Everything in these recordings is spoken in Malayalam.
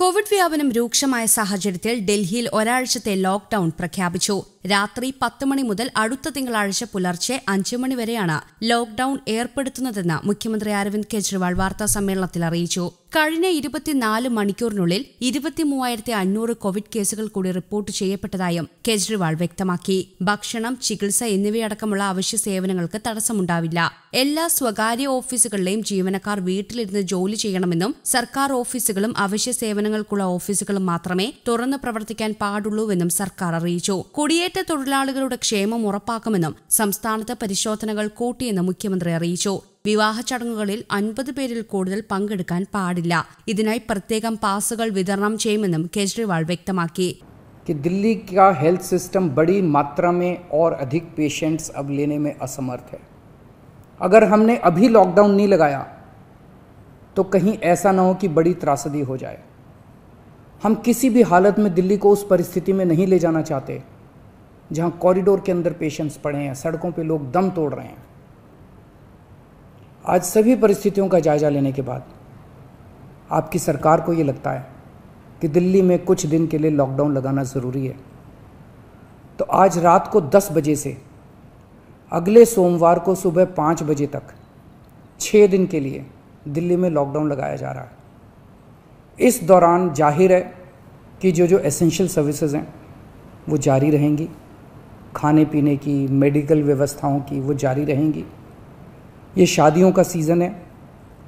കോവിഡ് വ്യാപനം രൂക്ഷമായ സാഹചര്യത്തിൽ ഡൽഹിയിൽ ഒരാഴ്ചത്തെ ലോക്ഡൌൺ പ്രഖ്യാപിച്ചു രാത്രി പത്ത് മണി മുതൽ അടുത്ത തിങ്കളാഴ്ച പുലർച്ചെ അഞ്ച് മണി വരെയാണ് ലോക്ഡൌൺ ഏർപ്പെടുത്തുന്നതെന്ന് മുഖ്യമന്ത്രി അരവിന്ദ് കെജ്രിവാൾ വാർത്താ സമ്മേളനത്തിൽ അറിയിച്ചു കഴിഞ്ഞ ഇരുപത്തിനാല് മണിക്കൂറിനുള്ളിൽ ഇരുപത്തിമൂവായിരത്തി അഞ്ഞൂറ് കോവിഡ് കേസുകൾ കൂടി റിപ്പോർട്ട് ചെയ്യപ്പെട്ടതായും കെജ്രിവാൾ വ്യക്തമാക്കി ഭക്ഷണം ചികിത്സ എന്നിവയടക്കമുള്ള അവശ്യ സേവനങ്ങൾക്ക് തടസ്സമുണ്ടാവില്ല എല്ലാ സ്വകാര്യ ഓഫീസുകളിലെയും ജീവനക്കാർ വീട്ടിലിരുന്ന് ജോലി ചെയ്യണമെന്നും സർക്കാർ ഓഫീസുകളും അവശ്യ സേവനങ്ങൾക്കുള്ള ഓഫീസുകളും മാത്രമേ തുറന്ന് പ്രവർത്തിക്കാൻ പാടുള്ളൂവെന്നും സർക്കാർ അറിയിച്ചു കുടിയേറ്റ துறலாளர்களோட ക്ഷേமம் ഉറപ്പാக்கவேனும் संस्थाானತೆ ಪರಿಶೋಧನಕಲ್ ಕೋಟಿಯ ಮುಖ್ಯಮಂತ್ರಿ ಅರೀಚೋ ವಿವಾಹ ಚಡಂಗಗಳಲ್ಲಿ 50 പേരിൽ ಕೂಡಲ್ ಪಂಗೆಡಕನ್ ಪಾಡಿಲ್ಲ ಇದನೈ ಪ್ರತೇಕಂ ಪಾಸುಗಳು ವಿದರಣಂ ಚೇಯೇಮನ್ನು ಕೇಸರಿ ವಾಲ್ ವ್ಯಕ್ತಮಾಕಿ ಕಿ ದೆಲ್ಲಿ ಕಾ ಹೆಲ್ತ್ ಸಿಸ್ಟಮ್ ಬಡಿ ಮಾತ್ರಮೆ ಔರ್ ಅಧಿಕ ಪೇಷೆಂಟ್ಸ್ ಅಬ್ ಲೇನೇ ಮೇ ಅಸಮರ್ಥ ಹೇ ಅಗರ್ ಹಮ್ನೆ ಅಭಿ ಲಾಕ್ಡೌನ್ ನೀ ಲಗಾಯಾ ತೋ ಕಹೀ ಐಸಾ ನ ಹೋ ಕಿ ಬಡಿ ತ್ರಾಸದಿ ಹೋ ಜಾಯೇ ಹಮ್ ಕಿಸಿ ಭಿ ಹಾಲತ್ ಮೇ ದೆಲ್ಲಿ ಕೋ ಉಸ್ ಪರಿಸ್ಥಿತಿ ಮೇ ನಹೀ ಲೇ ಜಾನಾ ಚಾತೆ जहां कॉरिडोर के अंदर पेशेंट्स पड़े हैं सड़कों पे लोग दम तोड़ रहे हैं आज सभी परिस्थितियों का जायज़ा लेने के बाद आपकी सरकार को ये लगता है कि दिल्ली में कुछ दिन के लिए लॉकडाउन लगाना ज़रूरी है तो आज रात को 10 बजे से अगले सोमवार को सुबह पाँच बजे तक छः दिन के लिए दिल्ली में लॉकडाउन लगाया जा रहा है इस दौरान जाहिर है कि जो जो एसेंशियल सर्विसेज हैं वो जारी रहेंगी खाने पीने की मेडिकल व्यवस्थाओं की वो जारी रहेंगी ये शादियों का सीज़न है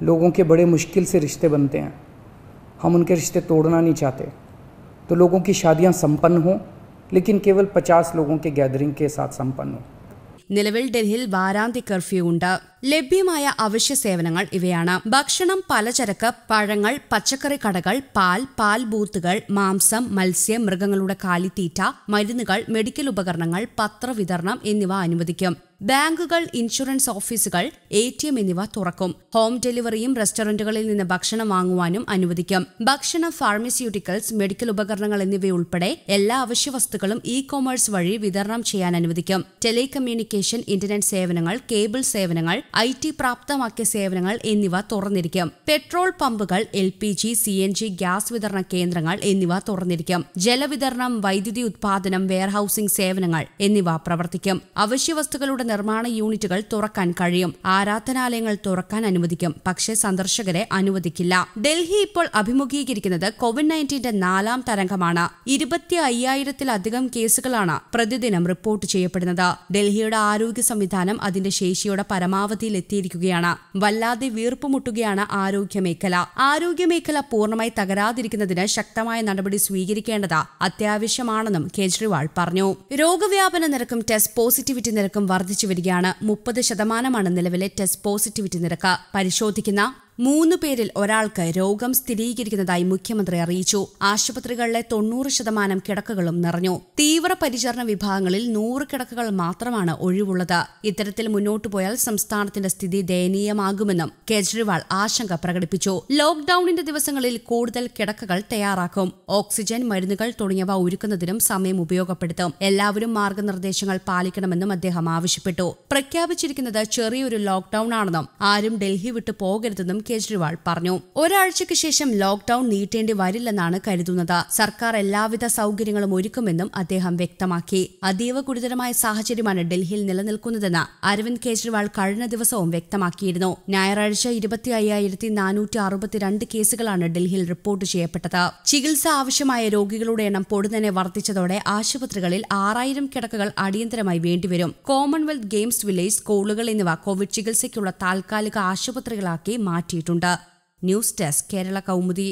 लोगों के बड़े मुश्किल से रिश्ते बनते हैं हम उनके रिश्ते तोड़ना नहीं चाहते तो लोगों की शादियां संपन्न हों लेकिन केवल 50 लोगों के गैदरिंग के साथ संपन्न हों നിലവിൽ ഡൽഹിയിൽ വാരാന്തി കർഫ്യൂ ഉണ്ട് ലഭ്യമായ അവശ്യ സേവനങ്ങൾ ഇവയാണ് ഭക്ഷണം പലചരക്ക് പഴങ്ങൾ പച്ചക്കറി കടകൾ പാൽ പാൽ ബൂത്തുകൾ മാംസം മത്സ്യം മൃഗങ്ങളുടെ കാലിത്തീറ്റ മരുന്നുകൾ മെഡിക്കൽ ഉപകരണങ്ങൾ പത്രവിതരണം എന്നിവ അനുവദിക്കും ബാങ്കുകൾ ഇൻഷുറൻസ് ഓഫീസുകൾ എ എന്നിവ തുറക്കും ഹോം ഡെലിവറിയും റെസ്റ്റോറന്റുകളിൽ നിന്ന് ഭക്ഷണം വാങ്ങുവാനും അനുവദിക്കും ഭക്ഷണം ഫാർമസ്യൂട്ടിക്കൽസ് മെഡിക്കൽ ഉപകരണങ്ങൾ എന്നിവയുൾപ്പെടെ എല്ലാ അവശ്യ വസ്തുക്കളും ഇ കൊമേഴ്സ് വഴി വിതരണം ചെയ്യാൻ അനുവദിക്കും ടെലികമ്മ്യൂണിക്കേഷൻ ഇന്റർനെറ്റ് സേവനങ്ങൾ കേബിൾ സേവനങ്ങൾ ഐ ടി പ്രാപ്തമാക്കിയ സേവനങ്ങൾ എന്നിവ തുറന്നിരിക്കും പെട്രോൾ പമ്പുകൾ L P G C N G gas വിതരണ കേന്ദ്രങ്ങൾ എന്നിവ തുറന്നിരിക്കും ജലവിതരണം വൈദ്യുതി ഉത്പാദനം വെയർഹൌസിംഗ് സേവനങ്ങൾ എന്നിവ പ്രവർത്തിക്കും അവശ്യ വസ്തുക്കളുടെ നിർമ്മാണ യൂണിറ്റുകൾ തുറക്കാൻ കഴിയും ആരാധനാലയങ്ങൾ തുറക്കാൻ അനുവദിക്കും പക്ഷേ സന്ദർശകരെ അനുവദിക്കില്ല ഡൽഹി ഇപ്പോൾ അഭിമുഖീകരിക്കുന്നത് കോവിഡ് നയൻറ്റീന്റെ നാലാം തരംഗമാണ് ഇരുപത്തി അയ്യായിരത്തിലധികം കേസുകളാണ് പ്രതിദിനം റിപ്പോർട്ട് ചെയ്യപ്പെടുന്നത് ഡൽഹിയുടെ ആരോഗ്യ സംവിധാനം അതിന്റെ ശേഷിയുടെ പരമാവധിയിൽ എത്തിയിരിക്കുകയാണ് വല്ലാതെ വീർപ്പുമുട്ടുകയാണ് ആരോഗ്യ മേഖല പൂർണ്ണമായി തകരാതിരിക്കുന്നതിന് ശക്തമായ നടപടി സ്വീകരിക്കേണ്ടത് അത്യാവശ്യമാണെന്നും കേജ്രിവാൾ പറഞ്ഞു രോഗവ്യാപന നിരക്കും ടെസ്റ്റ് പോസിറ്റിവിറ്റി നിരക്കും വർദ്ധിച്ചു വരികയാണ് മുപ്പത് ശതമാനമാണ് നിലവിലെ ലേറ്റസ്റ്റ് പോസിറ്റിവിറ്റി നിരക്ക് പരിശോധിക്കുന്ന മൂന്ന് പേരിൽ ഒരാൾക്ക് രോഗം സ്ഥിരീകരിക്കുന്നതായി മുഖ്യമന്ത്രി അറിയിച്ചു ആശുപത്രികളിലെ തൊണ്ണൂറ് ശതമാനം കിടക്കകളും നിറഞ്ഞു തീവ്ര പരിചരണ വിഭാഗങ്ങളിൽ നൂറ് കിടക്കകൾ മാത്രമാണ് ഒഴിവുള്ളത് ഇത്തരത്തിൽ മുന്നോട്ടു പോയാൽ സംസ്ഥാനത്തിന്റെ സ്ഥിതി ദയനീയമാകുമെന്നും കെജ്രിവാൾ ആശങ്ക പ്രകടിപ്പിച്ചു ലോക്ഡൌണിന്റെ ദിവസങ്ങളിൽ കൂടുതൽ കിടക്കകൾ തയ്യാറാക്കും ഓക്സിജൻ മരുന്നുകൾ തുടങ്ങിയവ ഒരുക്കുന്നതിനും സമയം ഉപയോഗപ്പെടുത്തും എല്ലാവരും മാർഗനിർദ്ദേശങ്ങൾ പാലിക്കണമെന്നും അദ്ദേഹം ആവശ്യപ്പെട്ടു പ്രഖ്യാപിച്ചിരിക്കുന്നത് ചെറിയൊരു ലോക്ഡൌൺ ആണെന്നും ആരും ഡൽഹി വിട്ടു പോകരുതെന്നും കെജ്രിവാൾ പറഞ്ഞു ഒരാഴ്ചയ്ക്ക് ശേഷം ലോക്ഡൌൺ നീട്ടേണ്ടി വരില്ലെന്നാണ് കരുതുന്നത് സർക്കാർ എല്ലാവിധ സൗകര്യങ്ങളും ഒരുക്കുമെന്നും അദ്ദേഹം വ്യക്തമാക്കി അതീവ ഗുരുതരമായ സാഹചര്യമാണ് ഡൽഹിയിൽ നിലനിൽക്കുന്നതെന്ന് അരവിന്ദ് കെജ്രിവാൾ കഴിഞ്ഞ ദിവസവും വ്യക്തമാക്കിയിരുന്നു ഞായറാഴ്ച ഇരുപത്തി അയ്യായിരത്തി നാനൂറ്റി അറുപത്തിരണ്ട് കേസുകളാണ് ഡൽഹിയിൽ റിപ്പോർട്ട് ചെയ്യപ്പെട്ടത് ചികിത്സ ആവശ്യമായ രോഗികളുടെ എണ്ണം പൊടുന്നനെ വർദ്ധിച്ചതോടെ ആശുപത്രികളിൽ ആറായിരം കിടക്കുകൾ അടിയന്തരമായി വേണ്ടിവരും കോമൺവെൽത്ത് ഗെയിംസ് വില്ലേജ് സ്കൂളുകൾ എന്നിവ കോവിഡ് ചികിത്സയ്ക്കുള്ള താൽക്കാലിക ആശുപത്രികളാക്കി മാറ്റി നൽകിയിട്ടുണ്ട് ന്യൂസ് ഡെസ്ക് കേരള കൗമുദി